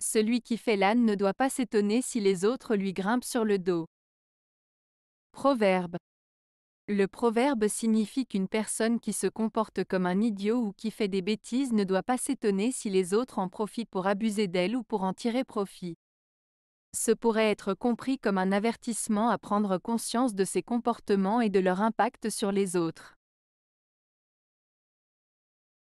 Celui qui fait l'âne ne doit pas s'étonner si les autres lui grimpent sur le dos. Proverbe. Le proverbe signifie qu'une personne qui se comporte comme un idiot ou qui fait des bêtises ne doit pas s'étonner si les autres en profitent pour abuser d'elle ou pour en tirer profit. Ce pourrait être compris comme un avertissement à prendre conscience de ses comportements et de leur impact sur les autres.